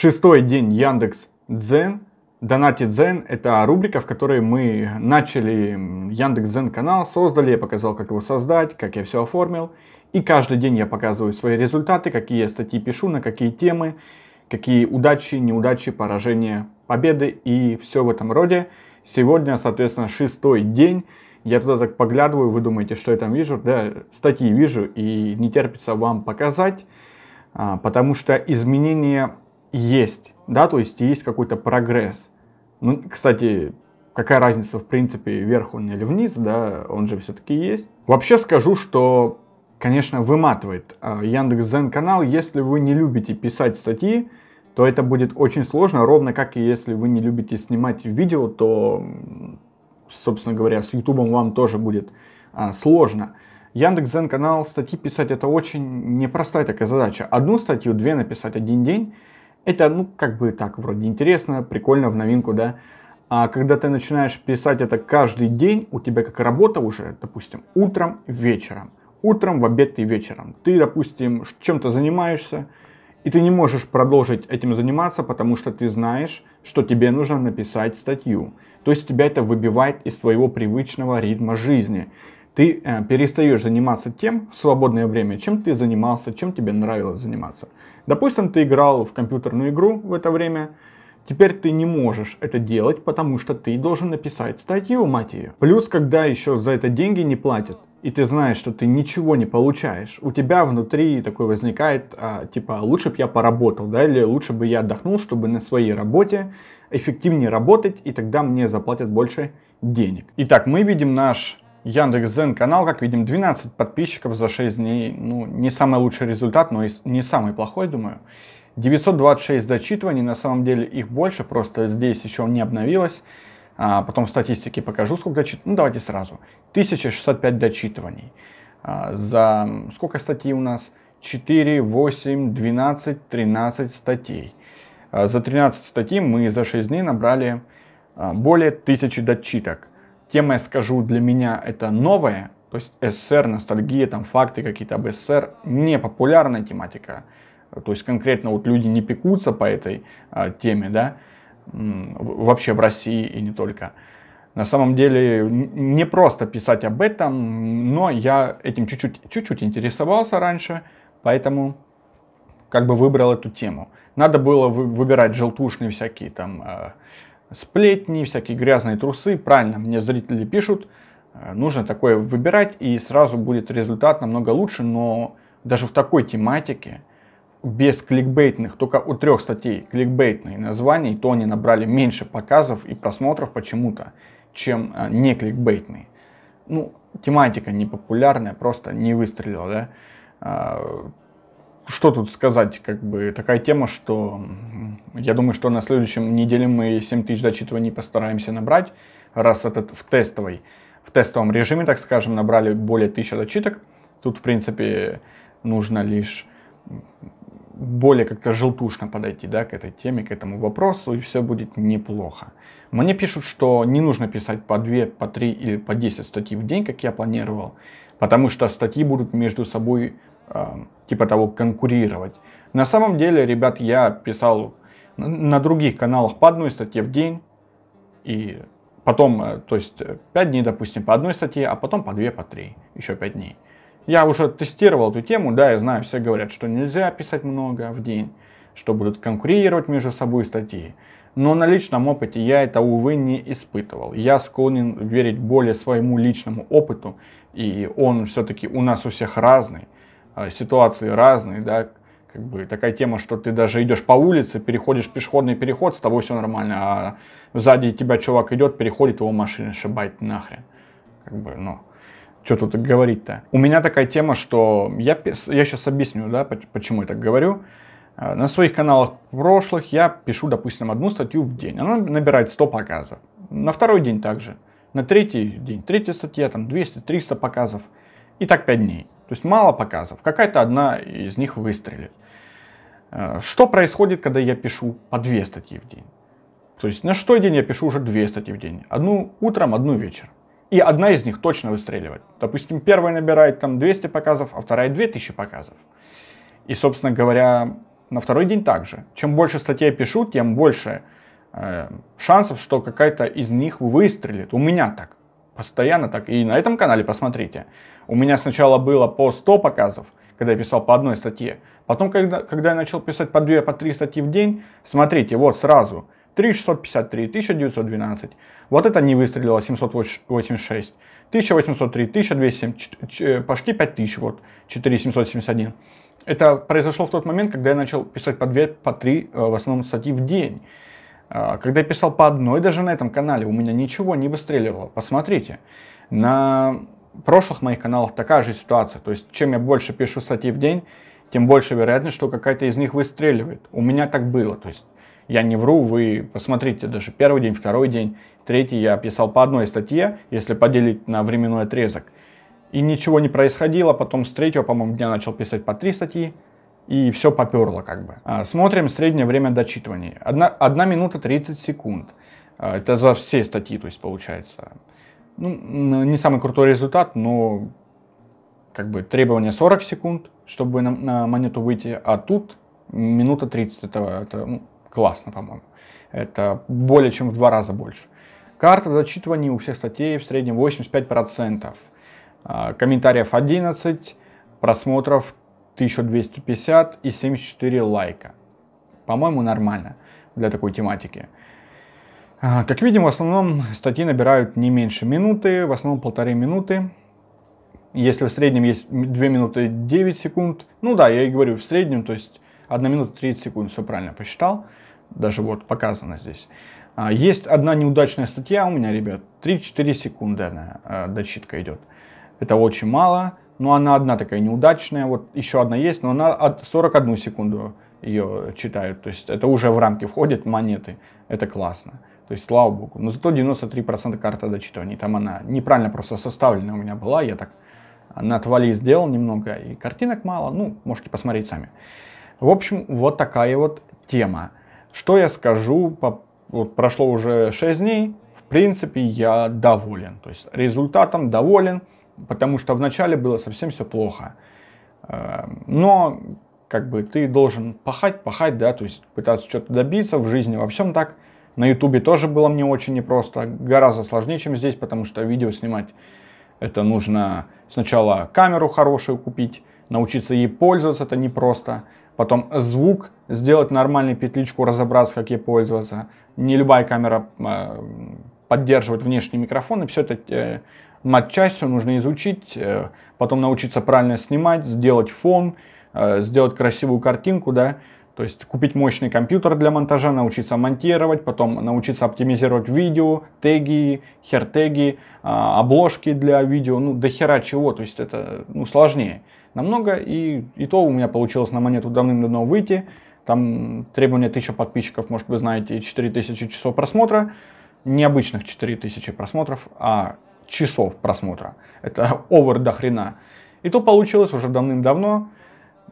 Шестой день Яндекс Дзен. Донати Дзен – это рубрика, в которой мы начали Яндекс Дзен канал, создали, я показал, как его создать, как я все оформил. И каждый день я показываю свои результаты, какие статьи пишу, на какие темы, какие удачи, неудачи, поражения, победы и все в этом роде. Сегодня, соответственно, шестой день. Я туда так поглядываю, вы думаете, что я там вижу? Да, статьи вижу и не терпится вам показать, а, потому что изменения есть, да, то есть есть какой-то прогресс. Ну, кстати, какая разница, в принципе, вверх он или вниз, да, он же все-таки есть. Вообще скажу, что, конечно, выматывает а, Яндекс.Зен канал, если вы не любите писать статьи, то это будет очень сложно, ровно как и если вы не любите снимать видео, то, собственно говоря, с Ютубом вам тоже будет а, сложно. Яндекс.Зен канал статьи писать это очень непростая такая задача. Одну статью, две написать один день, это, ну, как бы так, вроде интересно, прикольно, в новинку, да. А когда ты начинаешь писать это каждый день, у тебя как работа уже, допустим, утром, вечером. Утром, в обед и вечером. Ты, допустим, чем-то занимаешься, и ты не можешь продолжить этим заниматься, потому что ты знаешь, что тебе нужно написать статью. То есть тебя это выбивает из твоего привычного ритма жизни ты э, перестаешь заниматься тем в свободное время, чем ты занимался, чем тебе нравилось заниматься. Допустим, ты играл в компьютерную игру в это время, Теперь ты не можешь это делать, потому что ты должен написать статью, мать ее. Плюс, когда еще за это деньги не платят, и ты знаешь, что ты ничего не получаешь, у тебя внутри такой возникает, а, типа, лучше бы я поработал, да, или лучше бы я отдохнул, чтобы на своей работе эффективнее работать, и тогда мне заплатят больше денег. Итак, мы видим наш Яндекс.Зен канал, как видим, 12 подписчиков за 6 дней. Ну, не самый лучший результат, но и не самый плохой, думаю. 926 дочитываний, на самом деле их больше, просто здесь еще не обновилось. А, потом в статистике покажу, сколько дочитываний. Ну, давайте сразу. 1065 дочитываний. А, за сколько статей у нас? 4, 8, 12, 13 статей. А, за 13 статей мы за 6 дней набрали а, более 1000 дочиток. Тема, я скажу, для меня это новая, то есть СССР, ностальгия, там факты какие-то об СССР, не популярная тематика. То есть конкретно вот люди не пекутся по этой э, теме, да, вообще в России и не только. На самом деле не просто писать об этом, но я этим чуть-чуть, чуть-чуть интересовался раньше, поэтому как бы выбрал эту тему. Надо было выбирать желтушные всякие там э, сплетни, всякие грязные трусы. Правильно, мне зрители пишут, э, нужно такое выбирать, и сразу будет результат намного лучше, но даже в такой тематике, без кликбейтных, только у трех статей кликбейтные названия, то они набрали меньше показов и просмотров почему-то, чем э, не кликбейтные. Ну, тематика непопулярная, просто не выстрелила, да. Э, что тут сказать, как бы такая тема, что я думаю, что на следующем неделе мы 7000 дочитываний постараемся набрать, раз этот в тестовой, в тестовом режиме, так скажем, набрали более 1000 дочиток. Тут, в принципе, нужно лишь более как-то желтушно подойти да, к этой теме, к этому вопросу, и все будет неплохо. Мне пишут, что не нужно писать по 2, по 3 или по 10 статей в день, как я планировал, потому что статьи будут между собой типа того конкурировать. На самом деле, ребят, я писал на других каналах по одной статье в день и потом, э, то есть 5 э, дней, допустим, по одной статье, а потом по 2, по 3, еще 5 дней. Я уже тестировал эту тему, да, я знаю, все говорят, что нельзя писать много в день, что будут конкурировать между собой статьи. Но на личном опыте я это, увы, не испытывал. Я склонен верить более своему личному опыту, и он все-таки у нас у всех разный. А, ситуации разные, да, как бы такая тема, что ты даже идешь по улице, переходишь пешеходный переход, с тобой все нормально, а сзади тебя чувак идет, переходит его машина, шибает нахрен. Как бы, ну, что тут говорить-то? У меня такая тема, что я, я сейчас объясню, да, почему я так говорю. А, на своих каналах прошлых я пишу, допустим, одну статью в день. Она набирает 100 показов. На второй день также. На третий день третья статья, там 200-300 показов. И так 5 дней. То есть мало показов, какая-то одна из них выстрелит. Э, что происходит, когда я пишу по две статьи в день? То есть на шестой день я пишу уже две статьи в день. Одну утром, одну вечером. И одна из них точно выстреливает. Допустим, первая набирает там 200 показов, а вторая 2000 показов. И, собственно говоря, на второй день также. Чем больше статей я пишу, тем больше э, шансов, что какая-то из них выстрелит. У меня так постоянно так. И на этом канале посмотрите. У меня сначала было по 100 показов, когда я писал по одной статье. Потом, когда, когда я начал писать по 2, по 3 статьи в день, смотрите, вот сразу 3653, 1912. Вот это не выстрелило, 786. 1803, 1207, почти 5000, вот 4771. Это произошло в тот момент, когда я начал писать по 2, по 3 э, в основном статьи в день. А, когда я писал по одной даже на этом канале, у меня ничего не выстреливало. Посмотрите. На прошлых моих каналах такая же ситуация. То есть, чем я больше пишу статьи в день, тем больше вероятность, что какая-то из них выстреливает. У меня так было. То есть, я не вру, вы посмотрите, даже первый день, второй день, третий я писал по одной статье, если поделить на временной отрезок. И ничего не происходило, потом с третьего, по-моему, дня начал писать по три статьи, и все поперло как бы. А, смотрим среднее время дочитывания. 1, минута 30 секунд. А, это за все статьи, то есть получается. Ну, не самый крутой результат, но как бы требование 40 секунд, чтобы на, на монету выйти, а тут минута 30, это, это ну, классно, по-моему. Это более чем в два раза больше. Карта дочитывания у всех статей в среднем 85%. А, комментариев 11, просмотров 1250 и 74 лайка. По-моему, нормально для такой тематики. А, как видим, в основном статьи набирают не меньше минуты, в основном полторы минуты. Если в среднем есть 2 минуты 9 секунд, ну да, я и говорю в среднем, то есть 1 минута 30 секунд, все правильно посчитал, даже вот показано здесь. А, есть одна неудачная статья у меня, ребят, 3-4 секунды она, а, дочитка идет. Это очень мало, но ну, она одна такая неудачная, вот еще одна есть, но она от 41 секунду ее читают, то есть это уже в рамки входит монеты, это классно. То есть, слава богу. Но зато 93% карта дочитываний. Там она неправильно просто составлена у меня была. Я так на отвали сделал немного, и картинок мало. Ну, можете посмотреть сами. В общем, вот такая вот тема. Что я скажу, по... вот прошло уже 6 дней, в принципе, я доволен. То есть результатом доволен потому что вначале было совсем все плохо. Э, но как бы ты должен пахать, пахать, да, то есть пытаться что-то добиться в жизни, во всем так. На ютубе тоже было мне очень непросто, гораздо сложнее, чем здесь, потому что видео снимать это нужно сначала камеру хорошую купить, научиться ей пользоваться, это непросто. Потом звук, сделать нормальную петличку, разобраться, как ей пользоваться. Не любая камера э, поддерживает внешний микрофон, и все это э, мат-часть, все нужно изучить, э, потом научиться правильно снимать, сделать фон, э, сделать красивую картинку, да, то есть купить мощный компьютер для монтажа, научиться монтировать, потом научиться оптимизировать видео, теги, хертеги, э, обложки для видео, ну до хера чего, то есть это ну, сложнее намного. И, и то у меня получилось на монету давным-давно выйти, там требование 1000 подписчиков, может вы знаете, 4000 часов просмотра, необычных 4000 просмотров, а часов просмотра. Это овер до хрена. И то получилось уже давным-давно.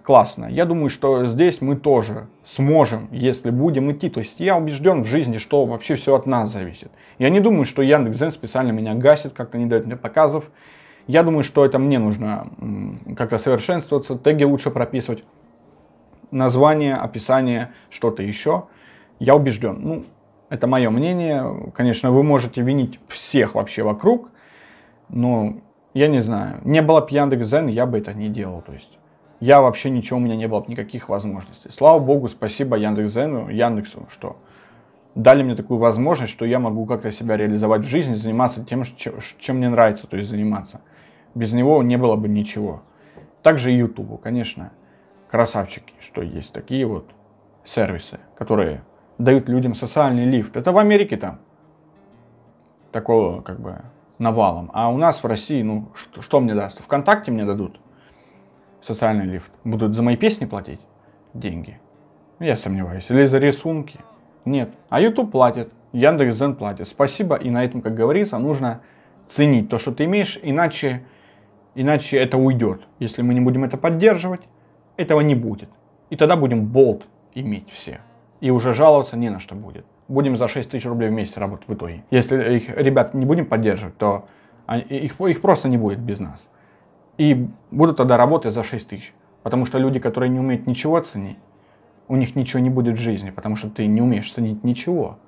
Классно. Я думаю, что здесь мы тоже сможем, если будем идти. То есть я убежден в жизни, что вообще все от нас зависит. Я не думаю, что Яндекс.Зен специально меня гасит, как-то не дает мне показов. Я думаю, что это мне нужно как-то совершенствоваться, теги лучше прописывать, название, описание, что-то еще. Я убежден. Ну, это мое мнение. Конечно, вы можете винить всех вообще вокруг, ну, я не знаю, не было бы Яндекс.Зен, я бы это не делал, то есть. Я вообще ничего, у меня не было никаких возможностей. Слава богу, спасибо Яндекс.Зену, Яндексу, что дали мне такую возможность, что я могу как-то себя реализовать в жизни, заниматься тем, чем мне нравится, то есть заниматься. Без него не было бы ничего. Также и Ютубу, конечно, красавчики, что есть такие вот сервисы, которые дают людям социальный лифт. Это в Америке там такого как бы навалом. А у нас в России, ну, что, что мне даст? ВКонтакте мне дадут социальный лифт. Будут за мои песни платить деньги. Ну, я сомневаюсь. Или за рисунки. Нет. А YouTube платит. Яндекс.Зен платит. Спасибо. И на этом, как говорится, нужно ценить то, что ты имеешь, иначе, иначе это уйдет. Если мы не будем это поддерживать, этого не будет. И тогда будем болт иметь все. И уже жаловаться не на что будет будем за 6 тысяч рублей в месяц работать в итоге. Если их ребят не будем поддерживать, то они, их, их просто не будет без нас. И будут тогда работы за 6 тысяч. Потому что люди, которые не умеют ничего ценить, у них ничего не будет в жизни, потому что ты не умеешь ценить ничего.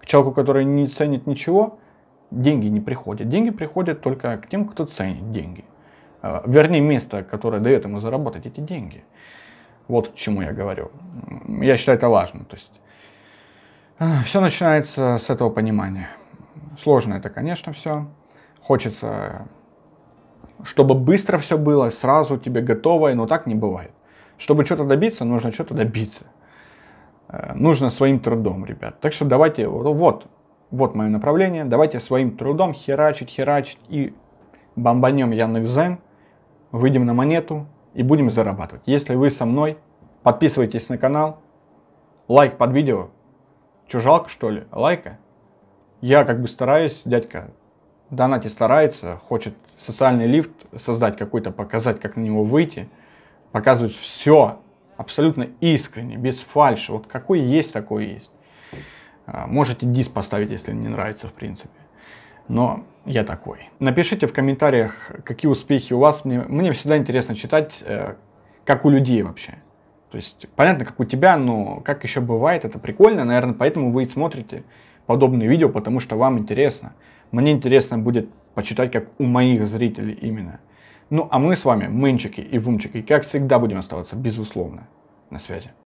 К человеку, который не ценит ничего, деньги не приходят. Деньги приходят только к тем, кто ценит деньги. А, Вернее, место, которое дает ему заработать эти деньги. Вот к чему я говорю. Я считаю это важно. То есть все начинается с этого понимания. Сложно это, конечно, все. Хочется, чтобы быстро все было, сразу тебе готовое, но так не бывает. Чтобы что-то добиться, нужно что-то добиться. Э, нужно своим трудом, ребят. Так что давайте, вот, вот мое направление, давайте своим трудом херачить, херачить и бомбанем Яндекс.Зен, выйдем на монету и будем зарабатывать. Если вы со мной, подписывайтесь на канал, лайк под видео, Че, жалко что ли? Лайка? Я как бы стараюсь, дядька донате старается, хочет социальный лифт создать какой-то, показать, как на него выйти, показывает все абсолютно искренне, без фальши. Вот какой есть, такой есть. А, можете дис поставить, если не нравится, в принципе. Но я такой. Напишите в комментариях, какие успехи у вас. Мне, мне всегда интересно читать, э, как у людей вообще. То есть, понятно, как у тебя, но как еще бывает, это прикольно, наверное, поэтому вы и смотрите подобные видео, потому что вам интересно. Мне интересно будет почитать, как у моих зрителей именно. Ну, а мы с вами, мынчики и вумчики, как всегда будем оставаться, безусловно, на связи.